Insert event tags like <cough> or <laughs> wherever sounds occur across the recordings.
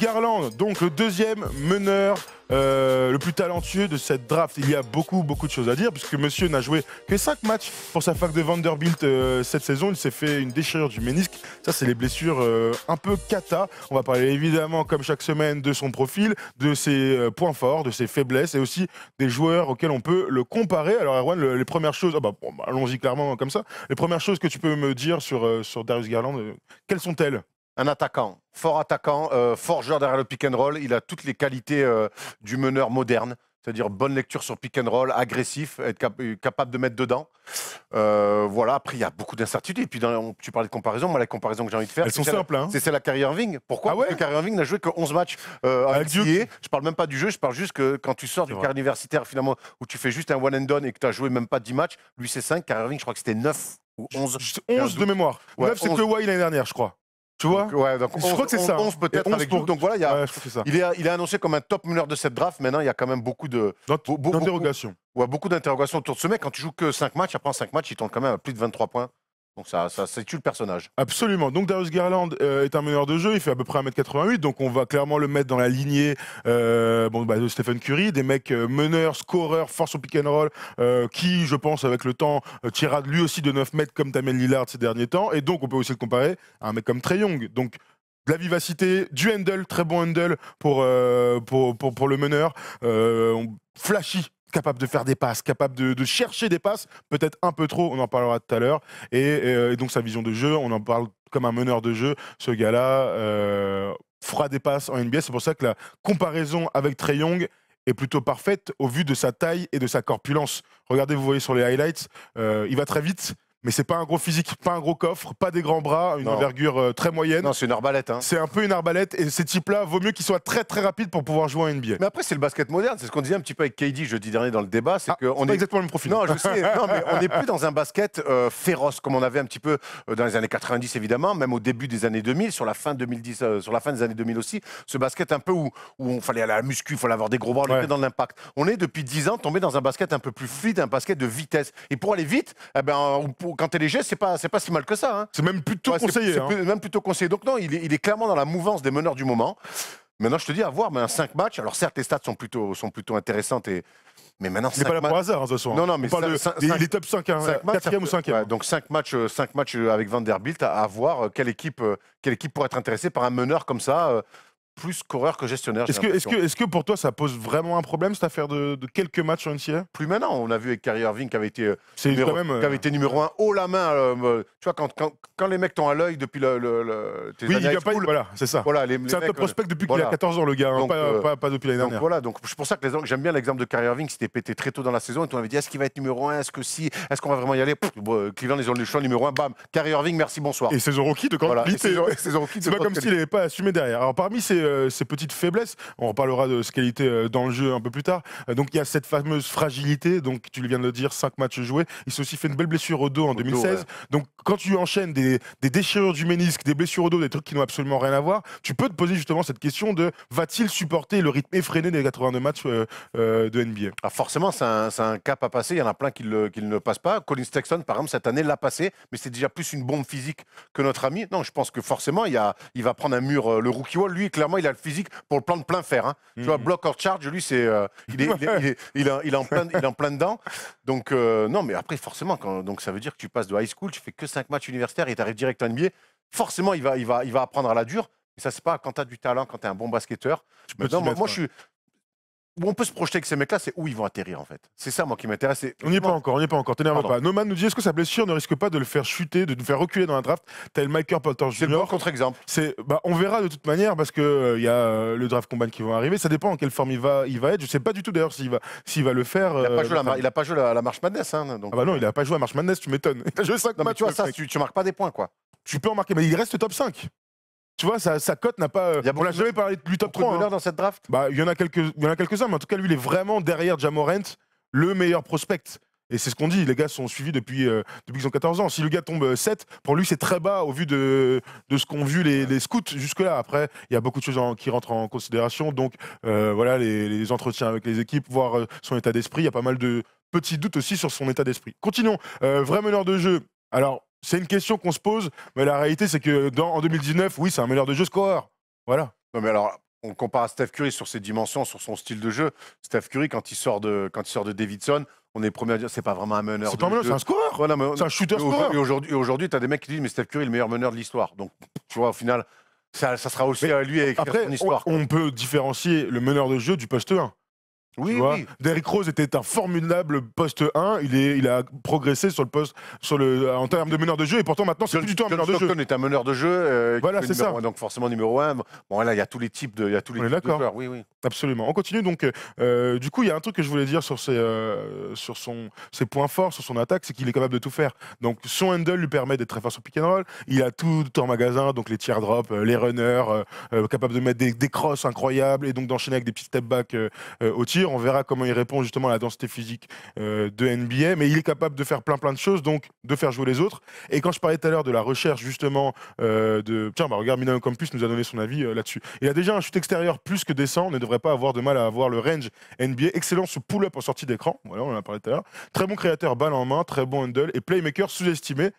Garland, donc le deuxième meneur euh, le plus talentueux de cette draft. Il y a beaucoup, beaucoup de choses à dire, puisque monsieur n'a joué que 5 matchs pour sa fac de Vanderbilt euh, cette saison. Il s'est fait une déchirure du ménisque. Ça, c'est les blessures euh, un peu cata. On va parler évidemment, comme chaque semaine, de son profil, de ses points forts, de ses faiblesses, et aussi des joueurs auxquels on peut le comparer. Alors, Erwan, les premières choses, ah bah, bah, allons-y clairement comme ça, les premières choses que tu peux me dire sur, sur Darius Garland, quelles sont-elles un attaquant, fort attaquant, euh, fort joueur derrière le pick and roll. Il a toutes les qualités euh, du meneur moderne, c'est-à-dire bonne lecture sur pick and roll, agressif, être euh, capable de mettre dedans. Euh, voilà, après, il y a beaucoup d'incertitudes. Et puis, dans, tu parlais de comparaison. Moi, la comparaison que j'ai envie de faire, hein. c'est celle, hein celle Pourquoi ah Parce que n'a joué que 11 matchs euh, avec ah, Je parle même pas du jeu, je parle juste que quand tu sors du carrière universitaire, finalement, où tu fais juste un one and done et que tu as joué même pas 10 matchs, lui, c'est 5. Carrière Irving, je crois que c'était 9 ou 11. 11 de mémoire. Ouais, 9, c'est que Y l'année dernière, je crois. Tu vois donc, ouais, Je crois que c'est ça. 11 peut-être Donc voilà, il, a... annoncé comme un top meneur de cette draft. Maintenant, il y a quand même beaucoup de. D'interrogations. Beaucoup, ouais, beaucoup d'interrogations autour de ce mec. Quand tu joues que 5 matchs, après en 5 matchs, il tombe quand même à plus de 23 points. Donc ça, ça, tue le personnage. Absolument. Donc Darius Garland euh, est un meneur de jeu, il fait à peu près 1m88, donc on va clairement le mettre dans la lignée euh, bah, de Stephen Curry, des mecs euh, meneurs, scoreurs, force au pick and roll, qui, je pense, avec le temps, tirera lui aussi de 9 mètres comme Damien Lillard ces derniers temps. Et donc on peut aussi le comparer à un mec comme Trey Young. Donc de la vivacité, du handle, très bon handle pour, pour, le meneur. On flashy capable de faire des passes, capable de, chercher des passes, peut-être un peu trop, on en parlera tout à l'heure. Euh, et, donc sa vision de jeu, on en parle comme un meneur de jeu. Ce gars-là euh, fera des passes en NBA. C'est pour ça que la comparaison avec Trey Young est plutôt parfaite au vu de sa taille et de sa corpulence. Regardez, vous voyez sur les highlights, euh, il va très vite mais c'est pas un gros physique, pas un gros coffre, pas des grands bras, une envergure euh, très moyenne. Non, c'est une arbalète. Hein. C'est un peu une arbalète et ces types-là, vaut mieux qu'ils soient très très rapides pour pouvoir jouer une NBA. Mais après, c'est le basket moderne, c'est ce qu'on disait un petit peu avec KD jeudi dernier dans le débat, c'est ah, on est, exactement le même profil. Non, je sais, on n'est plus dans un basket euh, féroce comme on avait un petit peu euh, dans les années 90 évidemment, même au début des années 2000, sur la fin 2010, sur la fin des années 2000 aussi, ce basket un peu où, où on fallait aller à la muscu, il fallait avoir des gros bras, ouais. dans l'impact. On est depuis 10 ans tombé dans un basket un peu plus fluide, un basket de vitesse. Et pour aller vite, eh ben, on, quand quand t'es léger, c'est pas, c'est pas si mal que ça. Hein. C'est même plutôt conseillé. C'est, hein. même plutôt conseillé. Donc non, il est, clairement dans la mouvance des meneurs du moment. Maintenant, je te dis, à voir, mais un 5 matchs. Alors certes, les stats sont plutôt, sont plutôt intéressantes et, mais maintenant, c'est pas là hasard hein, Non, non, mais il est top 5, 4 e ou 5 euh, ouais, Donc 5 matchs, 5 euh, matchs euh, avec Vanderbilt à, à voir quelle équipe, quelle équipe pourrait être intéressée par un meneur comme ça plus coureur que gestionnaire. Est-ce que, est que, que, pour toi, ça pose vraiment un problème, cette affaire de, quelques matchs en NCA Plus maintenant. On a vu avec Kyrie Irving qui avait été, euh, numéro, un qui euh, avait été numéro 1 haut la main. Euh, tu vois, quand, les mecs t'ont à l'œil depuis le, oui, années il a pas, voilà, c'est ça. Voilà, c'est un top prospect depuis qu'il a 14 ans, le gars, hein, pas, depuis l'année dernière. Voilà, donc c'est pour ça que j'aime bien l'exemple de Kyrie Irving qui s'était pété très tôt dans la saison et on avait dit est-ce qu'il va être numéro 1 Est-ce que si Est-ce qu'on va vraiment y aller Pff, Cleveland, ils ont le choix numéro un, Bam Kyrie Irving, merci, bonsoir. Et c'est rookie de quand voilà, C'est pas comme s'il n'avait pas assumé derrière. Alors parmi ces euh, ses petites faiblesses. On reparlera de ce qu'elle était euh, dans le jeu un peu plus tard. Euh, donc il y a cette fameuse fragilité. Donc tu viens de le dire, 5 matchs joués. Il s'est aussi fait une belle blessure au dos en 2016. Donc quand tu enchaînes des, des, déchirures du ménisque, des blessures au dos, des trucs qui n'ont absolument rien à voir, tu peux te poser justement cette question de va-t-il supporter le rythme effréné des 82 matchs de NBA alors ah, Forcément, c'est un, cap à passer. Il y en a plein qui, ne le passent pas. Colin Sexton, par exemple, cette année l'a passé, mais c'est déjà plus une bombe physique que notre ami. Non, je pense que forcément, il, a, il va prendre un mur. Le rookie wall, lui, clairement, il a le physique pour le plan de plein fer. Hein. Tu vois, mhm. block or charge, lui, c'est, euh, il, est, il, il, en plein, il en plein dedans. Donc, euh, non, mais après, forcément, quand, donc, ça veut dire que tu passes de high school, tu fais que 5 matchs universitaires et tu arrives direct en NBA. Forcément, il va, il, va, il va apprendre à la dure. ça, c'est pas quand tu as du talent, quand tu es un bon basketteur. non, moi, moi, je suis, on peut se projeter avec ces mecs-là, c'est où ils vont atterrir en fait. C'est ça moi qui m'intéresse. On n'y est pas encore, on n'y est pas encore. T'énerve pas. Noman nous dit est-ce que sa blessure ne risque pas de le faire chuter, de nous faire reculer dans la draft, tel Michael Porter Jr. C'est le bon contre-exemple. C'est, bah, on verra de toute manière parce que il euh, y a euh, le draft combat qui va arriver. Ça dépend en quelle forme il va, il va être. Je sais pas du tout d'ailleurs s'il va, s'il va le faire. il n'a euh, pas, joué à la, Marche Madness. Hein, ah bah non, il n'a pas joué à Marche Madness. Tu m'étonnes. Il a joué tu ça, tu marques pas des points quoi tu peux en marquer, mais il reste top 5 tu vois, sa, cote n'a pas. Euh, on n'a jamais parlé de lui top 3. Hein. dans cette draft bah, Il y en a quelques-uns, mais en tout cas, lui, il est vraiment derrière Jamorent, le meilleur prospect. Et c'est ce qu'on dit, les gars sont suivis depuis, euh, qu'ils ont 14 ans. Si le gars tombe 7, euh, pour lui c'est très bas au vu de, ce qu'ont vu les, scouts jusque-là. Après, il y a beaucoup de choses qui rentrent en considération. Donc voilà, les, entretiens avec les équipes, voir son état d'esprit. Il y a pas mal de petits doutes aussi sur son état d'esprit. Continuons. vrai meneur de jeu. Alors, c'est une question qu'on se pose, mais la réalité, c'est que dans, en 2019, oui, c'est un meilleur de jeu scoreur. Voilà. Non, mais alors, on compare à Steph Curry sur ses dimensions, sur son style de jeu. Steph Curry, quand il sort de, quand il sort de Davidson, on est premier à dire c'est pas vraiment un meneur. C'est pas un meneur, c'est un scoreur. Voilà, c'est un shooter scoreur. Et aujourd'hui, tu t'as des mecs qui disent mais Steph Curry est le meilleur meneur de l'histoire. Donc, tu vois, au final, ça, sera aussi à lui à écrire son histoire. On, on, peut différencier le meneur de jeu du poste 1. Oui, oui. Derrick Rose était un formidable poste 1. Il, est, il a progressé sur le poste, sur le, en termes de meneur de jeu, et pourtant maintenant, c'est plus du tout un meneur de jeu. est un meneur de jeu. Euh, voilà, c'est ça. donc forcément numéro 1. Bon, là, il y a tous les types de, il y a tous les types de joueurs. Oui, oui. Absolument. On continue donc. Euh, euh, du coup, il y a un truc que je voulais dire sur ses, sur son, ses points forts, sur son attaque, c'est qu'il est capable de tout faire. Donc son handle lui permet d'être très fort sur pick and roll. Il a tout en magasin, donc les teardrops, les runners, capable de mettre des, crosses incroyables et donc d'enchaîner avec des petits step back au tir. On verra comment il répond justement à la densité physique euh, de NBA. Mais il est capable de faire plein plein de choses, donc de faire jouer les autres. Et quand je parlais tout à l'heure de la recherche justement euh, de... Tiens, bah, regarde, Milano Campus nous a donné son avis euh, là-dessus. Il a déjà un shoot extérieur plus que décent. On ne devrait pas avoir de mal à avoir le range NBA. Excellent Ce pull-up en sortie d'écran. Voilà, on en a parlé tout à l'heure. Très bon créateur, balle en main, très bon handle. Et playmaker sous-estimé.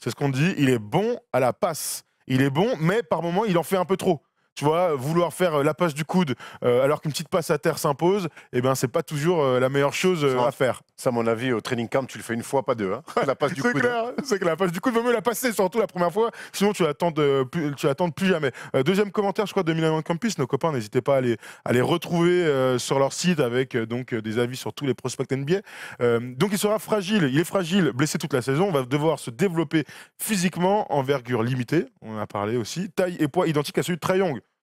C'est ce qu'on dit. Il est bon à la passe. Il est bon, mais par moments, il en fait un peu trop tu vois, vouloir faire euh, la passe du coude euh, alors qu'une petite passe à terre s'impose, et eh ben c'est pas toujours euh, la meilleure chose à faire. Ça, à mon avis, au training camp, tu le fais une fois, pas deux. Hein, <laughs> la passe du coude. Hein. C'est clair, La passe du coude, vaut mieux la passer, surtout la première fois. Sinon, tu l'attends plus, tu attends plus jamais. deuxième commentaire, je crois, de Milan Campus. Nos copains, n'hésitez pas à les, les retrouver sur leur site avec donc des avis sur tous les prospects NBA. donc, il sera fragile. Il est fragile, blessé toute la saison. On va devoir se développer physiquement, envergure limitée. On en a parlé aussi. Taille et poids identiques à celui de Trae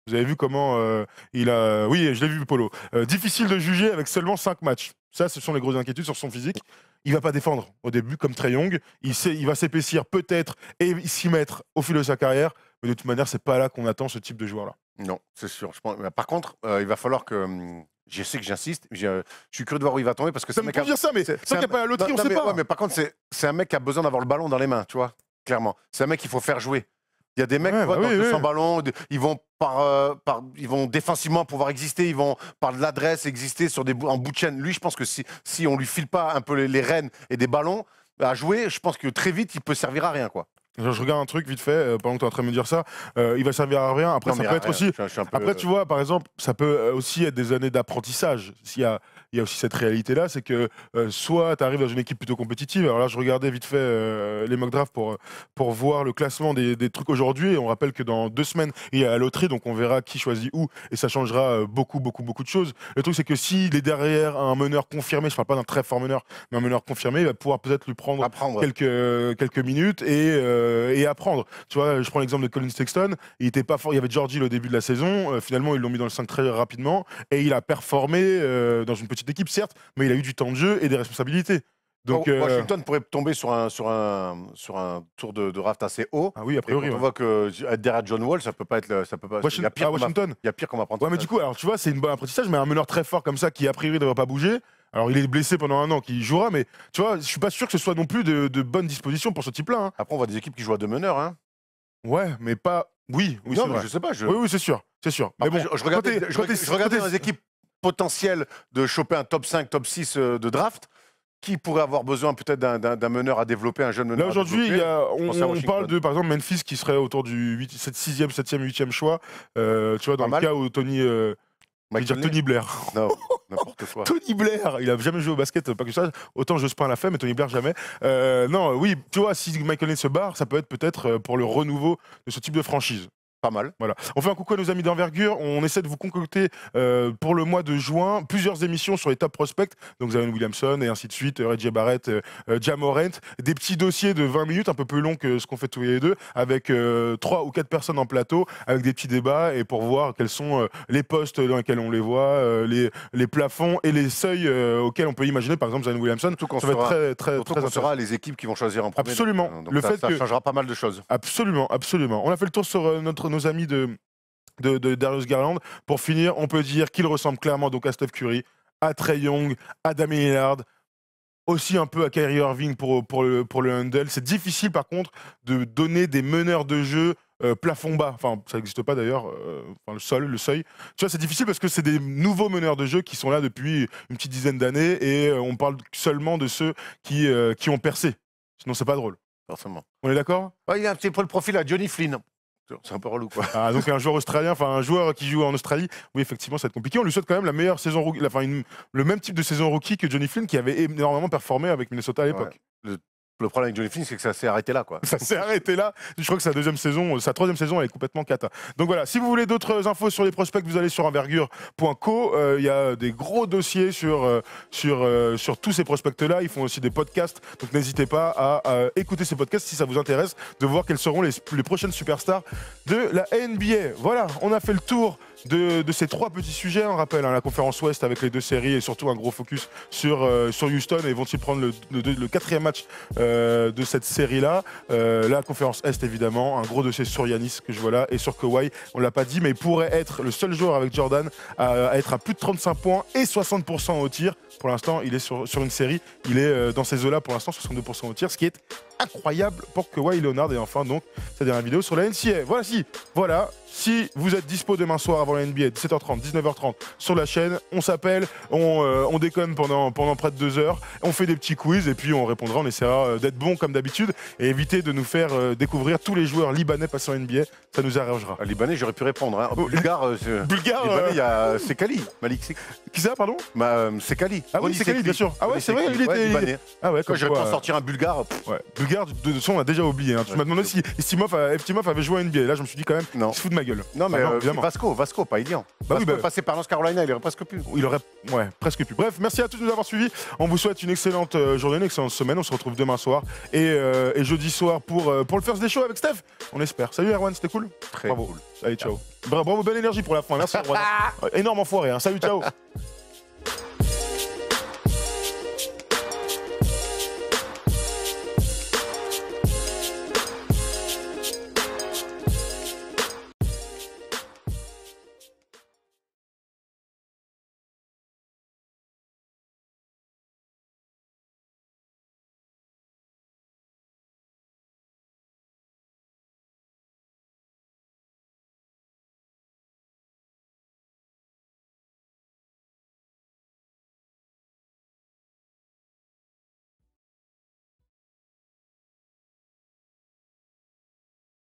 vous avez vu comment euh, il a. Oui, je l'ai vu, Polo. Euh, difficile de juger avec seulement 5 matchs. Ça, ce sont les grosses inquiétudes sur son physique. Il va pas défendre au début, comme très Young. Il, il va s'épaissir peut-être et s'y mettre au fil de sa carrière. Mais de toute manière, c'est pas là qu'on attend ce type de joueur-là. Non, c'est sûr. Je pense... Par contre, euh, il va falloir que. Hum, je sais que j'insiste, je, suis curieux de voir où il va tomber parce que ça me dire ça, mais c'est un... pas la loterie, on sait pas. mais par contre, c'est un mec qui a besoin d'avoir le ballon dans les mains, tu vois, clairement. C'est un mec qu'il faut faire jouer. Il y a des mecs qui sans ballon, ils vont par, euh, par, ils vont défensivement pouvoir exister, ils vont par de l'adresse exister sur des, en bout de chaîne. Lui, je pense que si, on lui file pas un peu les, rênes et des ballons à jouer, je pense que très vite, il peut servir à rien. quoi. Je regarde un truc vite fait, euh, pendant que tu es en train de me dire ça, euh, il va servir à rien. Après, ça peut être aussi. Après, tu vois, par exemple, ça peut aussi être des années d'apprentissage. S'il y a il y a aussi cette réalité-là, c'est que euh, soit tu arrives dans une équipe plutôt compétitive. Alors là, je regardais vite fait euh, les mock drafts pour, pour voir le classement des, des trucs aujourd'hui. Et on rappelle que dans deux semaines, il y a la loterie, donc on verra qui choisit où. Et ça changera euh, beaucoup, beaucoup, beaucoup de choses. Le truc, c'est que s'il est derrière un meneur confirmé, je parle pas d'un très fort meneur, mais un meneur confirmé, il va pouvoir peut-être lui prendre quelques, quelques minutes et, et, apprendre. Tu vois, je prends l'exemple de Colin Sexton. Il était pas fort. Il y avait Georgie au début de la saison. finalement, ils l'ont mis dans le 5 très rapidement. Et il a performé dans une petite d'équipe équipe, certes, mais il a eu du temps de jeu et des responsabilités. Donc, euh, Washington pourrait tomber sur un, sur un, sur un tour de, raft assez haut. Ah oui, a priori. on voit que euh, derrière John Wall, ça peut pas être. ça peut pas, ah, Washington, il y a pire qu'on va prendre Ouais, mais du coup, alors tu vois, c'est une bonne apprentissage, mais un meneur très fort comme ça qui, a priori, ne devrait pas bouger. Alors, il est blessé pendant un an, qui jouera, mais tu vois, je suis pas sûr que ce soit non plus de, de bonnes dispositions pour ce type-là. Hein. Après, on voit des équipes qui jouent à deux meneurs. Hein. Ouais, mais pas. Oui, oui, je sais pas. Oui, oui, c'est sûr. C'est sûr. je, je regardais, je regardais dans les équipes potentiel de choper un top 5, top 6 euh, de draft qui pourrait avoir besoin peut-être d'un meneur à développer, un jeune meneur aujourd'hui, on, parle de par exemple Memphis qui serait autour du 6e, 7e, 8e choix. Euh, tu vois, dans le cas où Tony. Euh, Tony Blair. Non, <laughs> n'importe quoi. Tony Blair, il a jamais joué au basket, pas que ça. Autant à l'a femme mais Tony Blair jamais. Euh, non, oui, tu vois, si Michael Lynn se barre, ça peut être peut-être pour le renouveau de ce type de franchise mal. Voilà. On fait un coucou à nos amis d'envergure. On essaie de vous concocter euh, pour le mois de juin plusieurs émissions sur les top prospects. Donc Zion Williamson et ainsi de suite, euh, Reggie Barrett, euh, Jamorent. Des petits dossiers de 20 minutes, un peu plus long que ce qu'on fait tous les deux, avec trois 3 ou quatre personnes en plateau, avec des petits débats et pour voir quels sont les postes dans lesquels on les voit, les, les plafonds et les seuils auxquels on peut imaginer, par exemple, Zion Williamson. Tout qu'on sera, très, très, sera les équipes qui vont choisir en premier. Absolument. le ça, changera pas mal de choses. Absolument, absolument. On a fait le tour sur notre amis de, de, Darius Garland. Pour finir, on peut dire qu'il ressemble clairement donc à Steph Curry, à Trey Young, à Damien Lillard, aussi un peu à Kyrie Irving pour, pour, le, pour handle. C'est difficile par contre de donner des meneurs de jeu euh, plafond bas. Enfin, ça n'existe pas d'ailleurs, euh, le sol, le seuil. Tu vois, c'est difficile parce que c'est des nouveaux meneurs de jeu qui sont là depuis une petite dizaine d'années et euh, on parle seulement de ceux qui, qui ont percé. Sinon, c'est pas drôle. Forcément. On est d'accord ouais, Il a un petit peu le profil à Johnny Flynn. C'est un peu relou, quoi. Ah, donc un joueur australien, enfin un joueur qui joue en Australie, oui, effectivement, ça va être compliqué. On lui souhaite quand même la meilleure saison rookie, enfin le même type de saison rookie que Johnny Flynn qui avait énormément performé avec Minnesota à l'époque. Le problème avec Johnny Flynn, c'est que ça s'est arrêté là, quoi. <laughs> Ça s'est arrêté là. Je crois que sa deuxième saison, euh, sa troisième saison, elle est complètement cata. Donc voilà. Si vous voulez d'autres infos sur les prospects, vous allez sur envergure.co. Euh, il y a des gros dossiers sur euh, sur sur tous ces prospects-là. Ils font aussi des podcasts. Donc n'hésitez pas à écouter ces podcasts si ça vous intéresse, de voir quelles seront les, les prochaines superstars de la NBA. Voilà. On a fait le tour de, ces trois petits sujets. On rappelle hein, la conférence Ouest avec les deux séries et surtout un gros focus sur, euh, sur Houston. Et vont-ils prendre le, quatrième match euh, de cette série-là euh, La conférence Est, évidemment. Un gros dossier sur Yanis que je vois là et sur Kawhi. On l'a pas dit, mais il pourrait être le seul joueur avec Jordan à, être à plus de 35 points et 60% au tir. Pour l'instant, il est sur, sur, une série. Il est dans ces eaux-là pour l'instant, 62% au tir, ce qui est incroyable pour que Kawhi Leonard. Et enfin, donc, sa dernière vidéo sur la NCA. Voilà, si, voilà. Si vous êtes dispo demain soir avant la NBA, 17h30, 19h30, sur la chaîne, on s'appelle, euh, on, déconne pendant, pendant près de deux heures, on fait des petits quiz et puis on répondra, on essaiera euh, d'être bon comme d'habitude et éviter de nous faire euh, découvrir tous les joueurs libanais passant NBA, ça nous arrangera. Ah, libanais, j'aurais pu répondre. Hein. Bulgar Bulgare, a... c'est Kali, Malik Qui ça, pardon bah, C'est Kali. Ah oui, c'est Kali, bien sûr. Ah ouais, c'est vrai, Ah ouais, je sortir un Bulgare de toute façon, on a déjà oublié. Hein. Tu ouais, m'as demandé si Estimov avait joué à NBA. là, je me suis dit quand même, non. se fout de ma gueule. Non, mais bah euh, Vasco, Vasco, pas idiot. Bah Vasco bah- passé par North Carolina, il aurait presque pu. Il aurait, ouais, presque plus. Bref, merci à tous de nous avoir suivis. On vous souhaite une excellente euh, journée, une excellente semaine. On se retrouve demain soir et, euh, jeudi soir pour, pour le First Day Show avec Steph. On espère. Salut Erwan, c'était cool Très cool. Allez, ciao. Bravo, belle énergie pour la fin. Merci Erwan. <laughs> Énorme enfoiré. Hein. Salut, ciao.